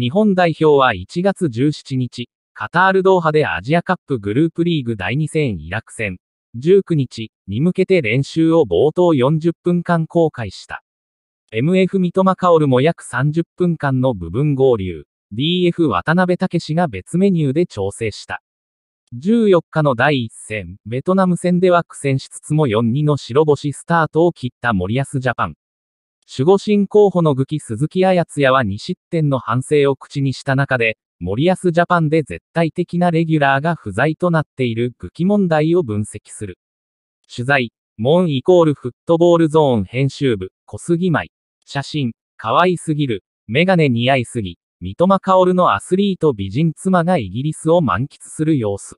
日本代表は1月17日、カタールドーハでアジアカップグループリーグ第2戦イラク戦、19日に向けて練習を冒頭40分間公開した。MF 三笘薫も約30分間の部分合流、DF 渡辺武が別メニューで調整した。14日の第1戦、ベトナム戦では苦戦しつつも4-2の白星スタートを切った森保ジャパン。守護神候補の武器鈴木彩也は2失点の反省を口にした中で、森安ジャパンで絶対的なレギュラーが不在となっている武器問題を分析する。取材、モンイコールフットボールゾーン編集部、小杉舞。写真、可愛すぎる、メガネ似合いすぎ、三笘薫のアスリート美人妻がイギリスを満喫する様子。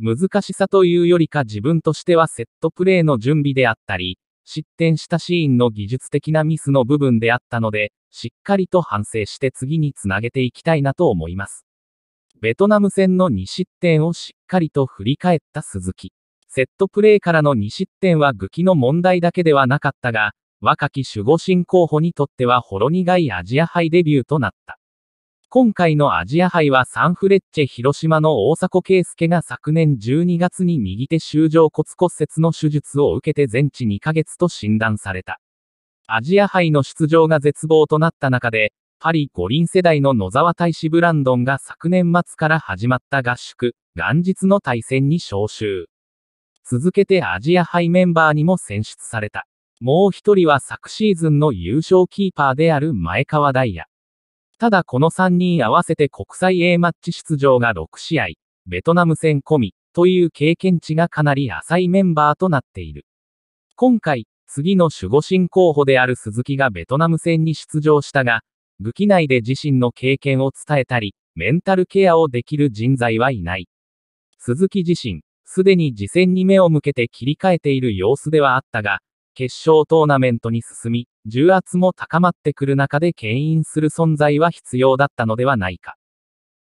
難しさというよりか自分としてはセットプレーの準備であったり、失点したシーンの技術的なミスの部分であったので、しっかりと反省して次につなげていきたいなと思います。ベトナム戦の2失点をしっかりと振り返った鈴木。セットプレーからの2失点は武器の問題だけではなかったが、若き守護神候補にとってはほろ苦いアジア杯デビューとなった。今回のアジア杯はサンフレッチェ広島の大迫圭介が昨年12月に右手終上骨骨折の手術を受けて全治2ヶ月と診断された。アジア杯の出場が絶望となった中で、パリ五輪世代の野沢大使ブランドンが昨年末から始まった合宿、元日の対戦に招集。続けてアジア杯メンバーにも選出された。もう一人は昨シーズンの優勝キーパーである前川大也。ただこの3人合わせて国際 A マッチ出場が6試合、ベトナム戦込み、という経験値がかなり浅いメンバーとなっている。今回、次の守護神候補である鈴木がベトナム戦に出場したが、武器内で自身の経験を伝えたり、メンタルケアをできる人材はいない。鈴木自身、すでに次戦に目を向けて切り替えている様子ではあったが、決勝トーナメントに進み、重圧も高まってくる中で牽引する存在は必要だったのではないか。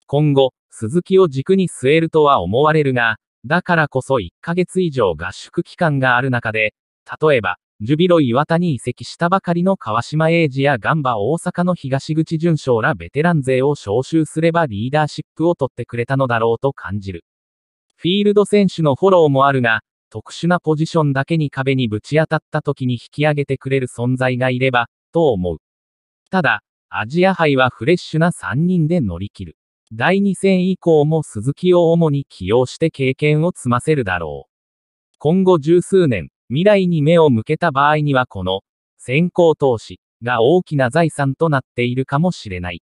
今後、鈴木を軸に据えるとは思われるが、だからこそ1ヶ月以上合宿期間がある中で、例えば、ジュビロ岩田に移籍したばかりの川島英治やガンバ大阪の東口淳将らベテラン勢を招集すればリーダーシップを取ってくれたのだろうと感じる。フィールド選手のフォローもあるが、特殊なポジションだけに壁にぶち当たった時に引き上げてくれる存在がいれば、と思う。ただ、アジア杯はフレッシュな3人で乗り切る。第2戦以降も鈴木を主に起用して経験を積ませるだろう。今後十数年、未来に目を向けた場合にはこの、先行投資が大きな財産となっているかもしれない。